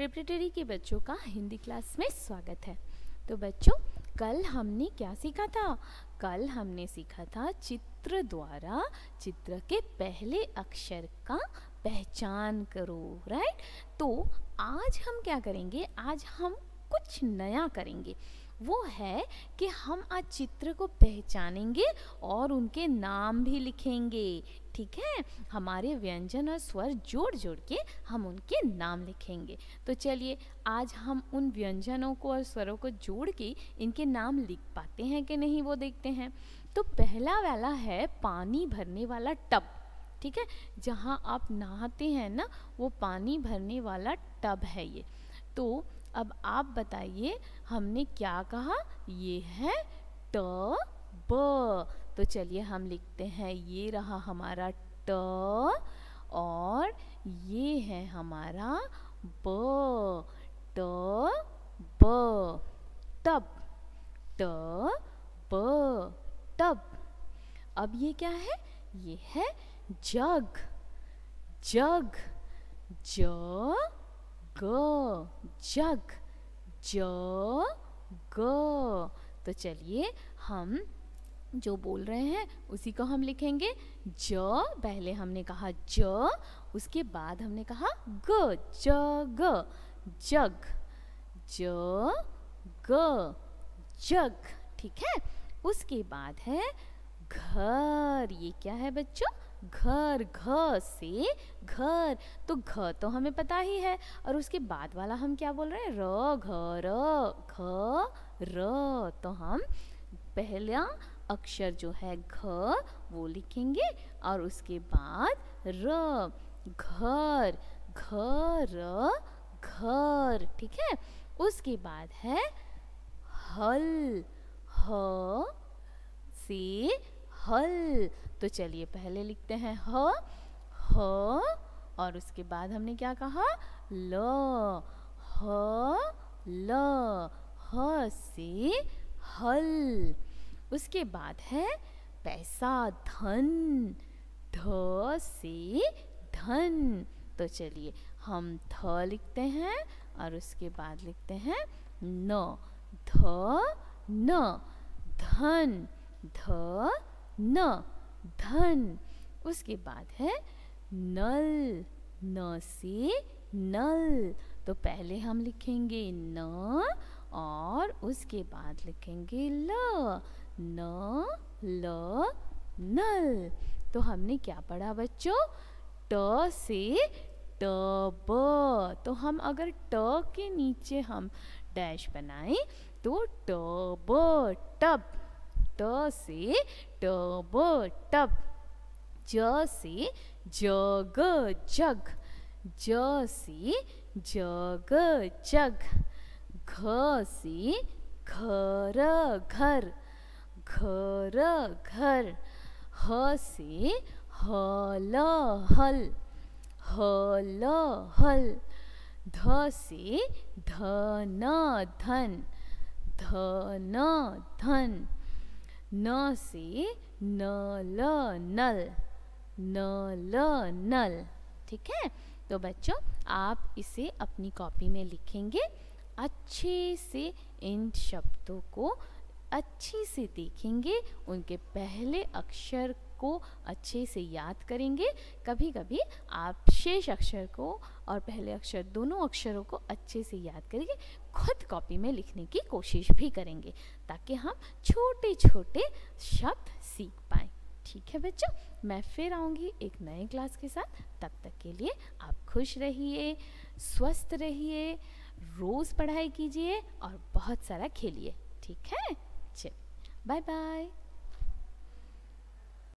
preparatory के बच्चों का हिंदी क्लास में स्वागत है तो बच्चों कल हमने क्या सीखा था कल हमने सीखा था चित्र द्वारा चित्र के पहले अक्षर का पहचान करो राइट तो आज हम क्या करेंगे आज हम कुछ नया करेंगे वो है कि हम आज चित्र को पहचानेंगे और उनके नाम भी लिखेंगे ठीक है हमारे व्यंजन और स्वर जोड़ जोड़ के हम उनके नाम लिखेंगे तो चलिए आज हम उन व्यंजनों को और स्वरों को जोड़ के इनके नाम लिख पाते हैं कि नहीं वो देखते हैं तो पहला वाला है पानी भरने वाला टब ठीक है जहाँ आप नहाते हैं ना वो पानी भरने वाला टब है ये तो अब आप बताइए हमने क्या कहा ये है ट ब तो चलिए हम लिखते हैं ये रहा हमारा ट और ये है हमारा ब ट ब टब ट ब टब अब ये क्या है ये है जग जग ज ग जग ज ग तो चलिए हम जो बोल रहे हैं उसी को हम लिखेंगे ज पहले हमने कहा ज उसके बाद हमने कहा ग ज ग जग ज ग जग ठीक है उसके बाद है घर ये क्या है बच्चों घर घ से घर तो घ तो हमें पता ही है और उसके बाद वाला हम क्या बोल रहे हैं र घ र घ र तो हम पहला अक्षर जो है घ वो लिखेंगे और उसके बाद र घर घर घर ठीक है उसके बाद है हल ह से हल तो चलिए पहले लिखते हैं ह ह और उसके बाद हमने क्या कहा ल ह ल ह से हल उसके बाद है पैसा धन ध से धन तो चलिए हम थ लिखते हैं और उसके बाद लिखते हैं न ध न धन ध न धन उसके बाद है नल न से नल तो पहले हम लिखेंगे न और उसके बाद लिखेंगे ल न ल नल तो हमने क्या पढ़ा बच्चों ट से ब तो हम अगर ट के नीचे हम डैश बनाएं तो ब टब ट से टब टब ज से जग जग ज से जग जग घ से घर घर घर घर ह से हल हल हल हल ध से धन धन धन धन न से न ल नल न ल नल ठीक है तो बच्चों आप इसे अपनी कॉपी में लिखेंगे अच्छे से इन शब्दों को अच्छे से देखेंगे उनके पहले अक्षर को अच्छे से याद करेंगे कभी कभी आप शेष अक्षर को और पहले अक्षर दोनों अक्षरों को अच्छे से याद करेंगे खुद कॉपी में लिखने की कोशिश भी करेंगे ताकि हम छोटे छोटे शब्द सीख पाएँ ठीक है बच्चों मैं फिर आऊँगी एक नए क्लास के साथ तब तक के लिए आप खुश रहिए स्वस्थ रहिए रोज़ पढ़ाई कीजिए और बहुत सारा खेलिए ठीक है चलिए बाय बाय